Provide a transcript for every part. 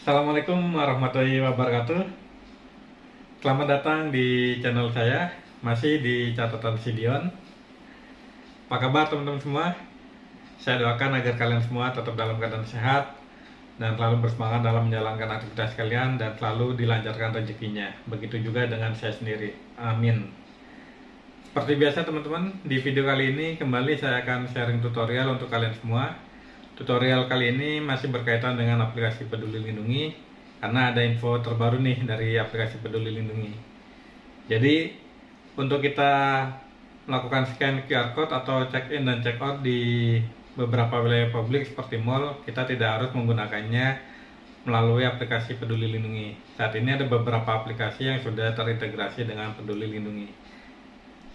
Assalamualaikum warahmatullahi wabarakatuh Selamat datang di channel saya Masih di catatan Sidion Apa kabar teman-teman semua? Saya doakan agar kalian semua tetap dalam keadaan sehat Dan selalu bersemangat dalam menjalankan aktivitas kalian Dan selalu dilancarkan rezekinya Begitu juga dengan saya sendiri Amin Seperti biasa teman-teman Di video kali ini kembali saya akan sharing tutorial untuk kalian semua Tutorial kali ini masih berkaitan dengan aplikasi Peduli Lindungi karena ada info terbaru nih dari aplikasi Peduli Lindungi. Jadi untuk kita melakukan scan QR code atau check in dan check out di beberapa wilayah publik seperti mall, kita tidak harus menggunakannya melalui aplikasi Peduli Lindungi. Saat ini ada beberapa aplikasi yang sudah terintegrasi dengan Peduli Lindungi.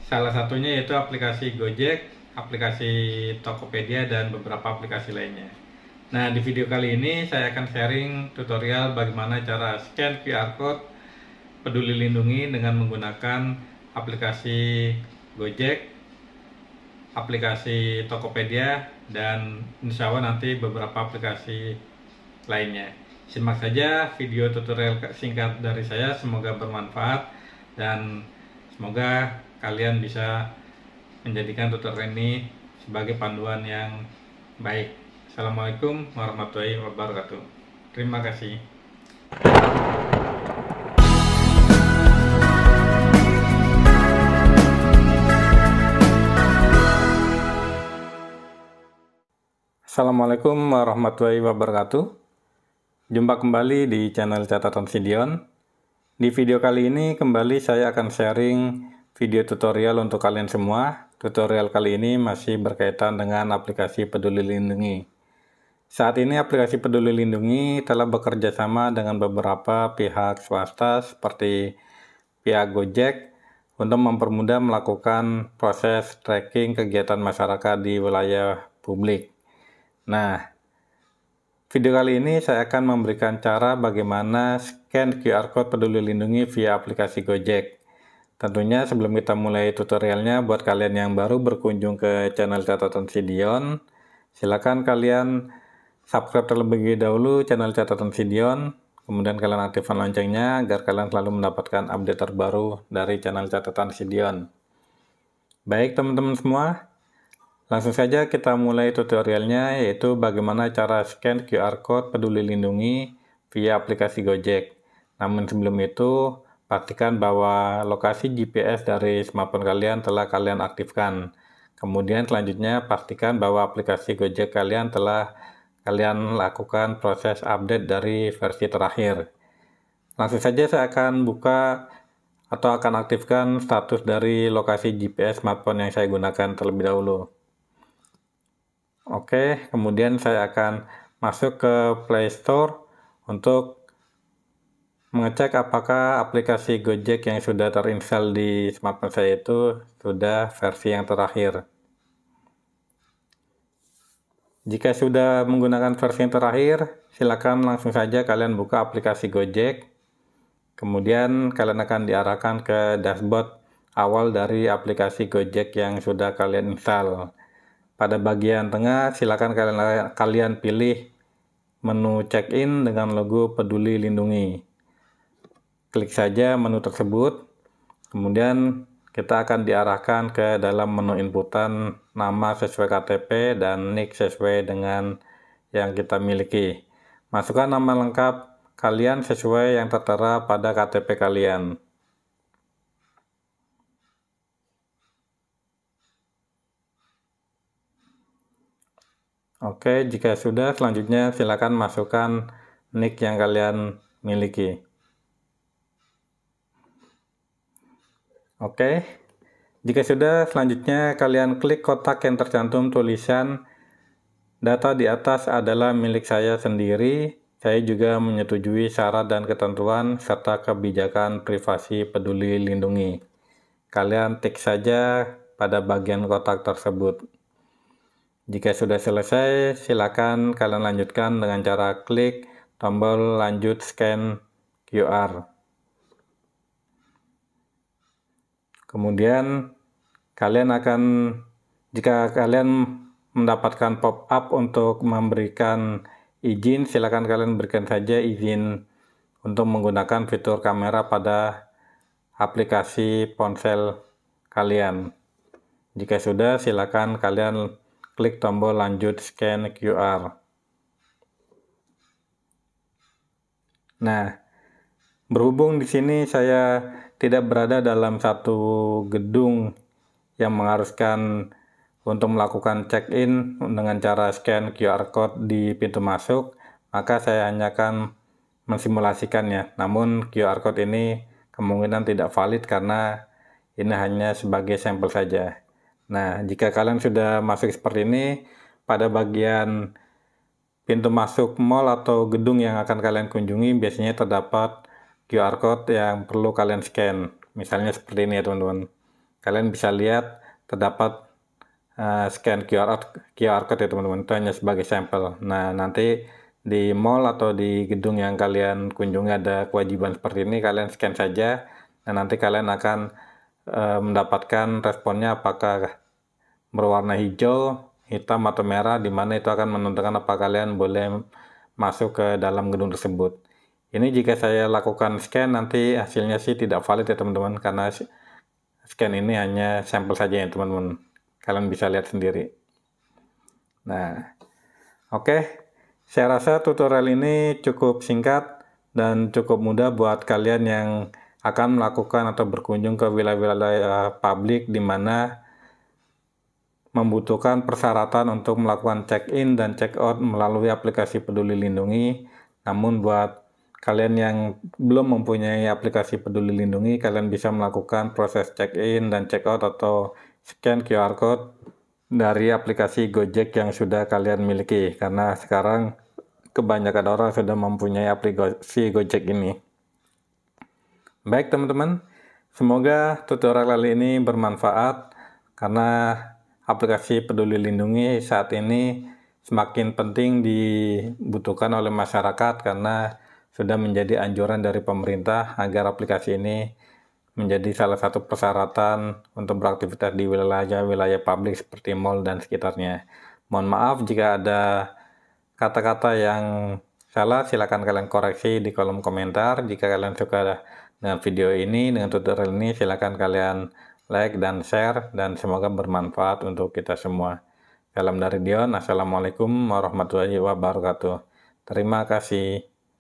Salah satunya yaitu aplikasi Gojek, aplikasi Tokopedia dan beberapa aplikasi lainnya. Nah, di video kali ini saya akan sharing tutorial bagaimana cara scan QR Code Peduli Lindungi dengan menggunakan aplikasi Gojek, aplikasi Tokopedia, dan insya Allah nanti beberapa aplikasi lainnya. Simak saja video tutorial singkat dari saya, semoga bermanfaat dan semoga kalian bisa menjadikan tutorial ini sebagai panduan yang baik. Assalamualaikum warahmatullahi wabarakatuh. Terima kasih. Assalamualaikum warahmatullahi wabarakatuh. Jumpa kembali di channel Catatan Sidion. Di video kali ini kembali saya akan sharing video tutorial untuk kalian semua Tutorial kali ini masih berkaitan dengan aplikasi Peduli Lindungi. Saat ini aplikasi Peduli Lindungi telah bekerja sama dengan beberapa pihak swasta seperti pihak Gojek untuk mempermudah melakukan proses tracking kegiatan masyarakat di wilayah publik. Nah, video kali ini saya akan memberikan cara bagaimana scan QR code Peduli Lindungi via aplikasi Gojek. Tentunya sebelum kita mulai tutorialnya, buat kalian yang baru berkunjung ke channel catatan Sidion, silakan kalian subscribe terlebih dahulu channel catatan Sidion, kemudian kalian aktifkan loncengnya agar kalian selalu mendapatkan update terbaru dari channel catatan Sidion. Baik teman-teman semua, langsung saja kita mulai tutorialnya yaitu bagaimana cara scan QR Code peduli lindungi via aplikasi Gojek. Namun sebelum itu, Pastikan bahwa lokasi GPS dari smartphone kalian telah kalian aktifkan. Kemudian selanjutnya pastikan bahwa aplikasi Gojek kalian telah kalian lakukan proses update dari versi terakhir. Langsung saja saya akan buka atau akan aktifkan status dari lokasi GPS smartphone yang saya gunakan terlebih dahulu. Oke, kemudian saya akan masuk ke Play Store untuk mengecek apakah aplikasi Gojek yang sudah terinstall di smartphone saya itu sudah versi yang terakhir. Jika sudah menggunakan versi yang terakhir, silakan langsung saja kalian buka aplikasi Gojek. Kemudian kalian akan diarahkan ke dashboard awal dari aplikasi Gojek yang sudah kalian install. Pada bagian tengah, silakan kalian kalian pilih menu check-in dengan logo Peduli Lindungi. Klik saja menu tersebut, kemudian kita akan diarahkan ke dalam menu inputan nama sesuai KTP dan nick sesuai dengan yang kita miliki. Masukkan nama lengkap kalian sesuai yang tertera pada KTP kalian. Oke, jika sudah selanjutnya silakan masukkan nick yang kalian miliki. Oke. Jika sudah, selanjutnya kalian klik kotak yang tercantum tulisan data di atas adalah milik saya sendiri. Saya juga menyetujui syarat dan ketentuan serta kebijakan privasi peduli lindungi. Kalian tik saja pada bagian kotak tersebut. Jika sudah selesai, silakan kalian lanjutkan dengan cara klik tombol lanjut scan QR. Kemudian kalian akan jika kalian mendapatkan pop-up untuk memberikan izin, silakan kalian berikan saja izin untuk menggunakan fitur kamera pada aplikasi ponsel kalian. Jika sudah, silakan kalian klik tombol lanjut scan QR. Nah, berhubung di sini saya tidak berada dalam satu gedung yang mengharuskan untuk melakukan check-in dengan cara scan QR code di pintu masuk, maka saya hanya akan mensimulasikannya. Namun QR code ini kemungkinan tidak valid karena ini hanya sebagai sampel saja. Nah, jika kalian sudah masuk seperti ini, pada bagian pintu masuk mall atau gedung yang akan kalian kunjungi biasanya terdapat QR code yang perlu kalian scan. Misalnya seperti ini ya teman-teman. Kalian bisa lihat terdapat uh, scan QR, QR code ya teman-teman. Itu hanya sebagai sampel. Nah nanti di mall atau di gedung yang kalian kunjungi ada kewajiban seperti ini, kalian scan saja. Nah nanti kalian akan uh, mendapatkan responnya apakah berwarna hijau, hitam atau merah di mana itu akan menentukan apa kalian boleh masuk ke dalam gedung tersebut. Ini jika saya lakukan scan nanti hasilnya sih tidak valid ya teman-teman karena scan ini hanya sampel saja ya teman-teman. Kalian bisa lihat sendiri. Nah, oke. Okay. Saya rasa tutorial ini cukup singkat dan cukup mudah buat kalian yang akan melakukan atau berkunjung ke wilayah-wilayah eh, publik di mana membutuhkan persyaratan untuk melakukan check-in dan check-out melalui aplikasi Peduli Lindungi. Namun buat Kalian yang belum mempunyai aplikasi Peduli Lindungi, kalian bisa melakukan proses check-in dan check-out atau scan QR code dari aplikasi Gojek yang sudah kalian miliki karena sekarang kebanyakan orang sudah mempunyai aplikasi Gojek ini. Baik teman-teman, semoga tutorial kali ini bermanfaat karena aplikasi Peduli Lindungi saat ini semakin penting dibutuhkan oleh masyarakat karena sudah menjadi anjuran dari pemerintah agar aplikasi ini menjadi salah satu persyaratan untuk beraktivitas di wilayah-wilayah publik seperti mall dan sekitarnya. Mohon maaf jika ada kata-kata yang salah, silakan kalian koreksi di kolom komentar. Jika kalian suka dengan video ini, dengan tutorial ini, silakan kalian like dan share, dan semoga bermanfaat untuk kita semua. Salam dari Dion, Assalamualaikum warahmatullahi wabarakatuh. Terima kasih.